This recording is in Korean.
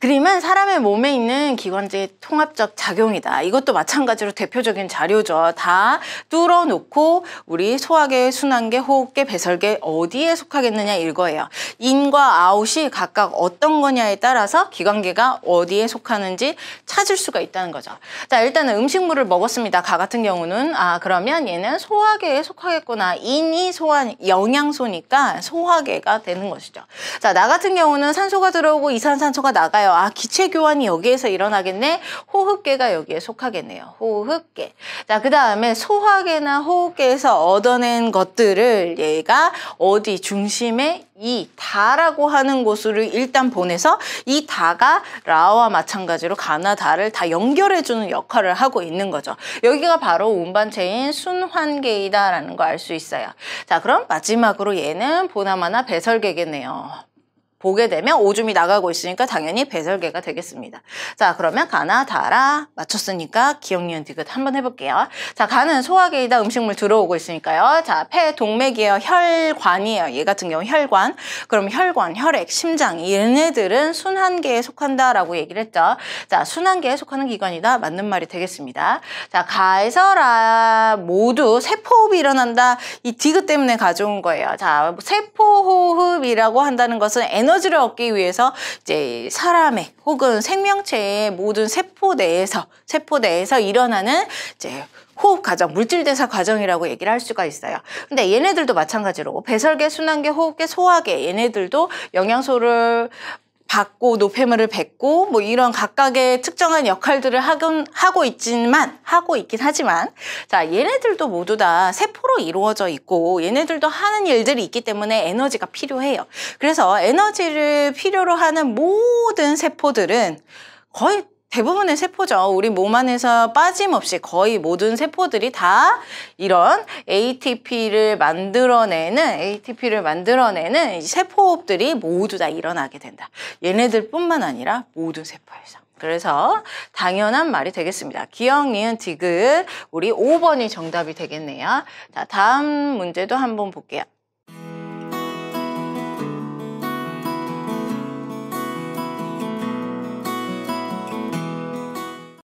그림은 사람의 몸에 있는 기관지의 통합적 작용이다. 이것도 마찬가지로 대표적인 자료죠. 다 뚫어놓고 우리 소화계, 순환계, 호흡계, 배설계 어디에 속하겠느냐 이거예요. 인과 아웃이 각각 어떤 거냐에 따라서 기관계가 어디에 속하는지 찾을 수가 있다는 거죠. 자 일단은 음식물을 먹었습니다. 가 같은 경우는 아 그러면 얘는 소화계에 속하겠구나. 인이 소화 영양소니까 소화계가 되는 것이죠. 자 나 같은 경우는 산소가 들어오고 이산산소가 나가요. 알아요. 아, 기체 교환이 여기에서 일어나겠네. 호흡계가 여기에 속하겠네요. 호흡계. 자, 그 다음에 소화계나 호흡계에서 얻어낸 것들을 얘가 어디 중심에 이 다라고 하는 곳으로 일단 보내서 이 다가 라와 마찬가지로 가나 다를 다 연결해주는 역할을 하고 있는 거죠. 여기가 바로 운반체인 순환계이다라는 거 알 수 있어요. 자, 그럼 마지막으로 얘는 보나마나 배설계겠네요. 보게 되면 오줌이 나가고 있으니까 당연히 배설계가 되겠습니다. 자 그러면 가나 다라 맞췄으니까 기억 니은 디귿 한번 해볼게요. 자 가는 소화계이다 음식물 들어오고 있으니까요. 자 폐 동맥이에요. 혈관이에요. 얘 같은 경우 혈관. 그럼 혈관, 혈액, 심장 얘네들은 순환계에 속한다라고 얘기를 했죠. 자 순환계에 속하는 기관이다 맞는 말이 되겠습니다. 자 가에서라 모두 세포호흡이 일어난다. 이 디귿 때문에 가져온 거예요. 자 세포호흡이라고 한다는 것은 에 에너지를 얻기 위해서 이제 사람의 혹은 생명체의 모든 세포 내에서 세포 내에서 일어나는 이제 호흡 과정, 물질 대사 과정이라고 얘기를 할 수가 있어요. 근데 얘네들도 마찬가지로 배설계, 순환계, 호흡계, 소화계 얘네들도 영양소를 받고 노폐물을 뱉고 뭐 이런 각각의 특정한 역할들을 하긴 하고 있지만 하고 있긴 하지만 자 얘네들도 모두 다 세포로 이루어져 있고 얘네들도 하는 일들이 있기 때문에 에너지가 필요해요. 그래서 에너지를 필요로 하는 모든 세포들은 거의 대부분의 세포죠. 우리 몸 안에서 빠짐없이 거의 모든 세포들이 다 이런 ATP를 만들어내는 ATP를 만들어내는 세포업들이 모두 다 일어나게 된다. 얘네들뿐만 아니라 모든 세포에서. 그래서 당연한 말이 되겠습니다. 기억, 니은, 디귿 우리 5번이 정답이 되겠네요. 자, 다음 문제도 한번 볼게요.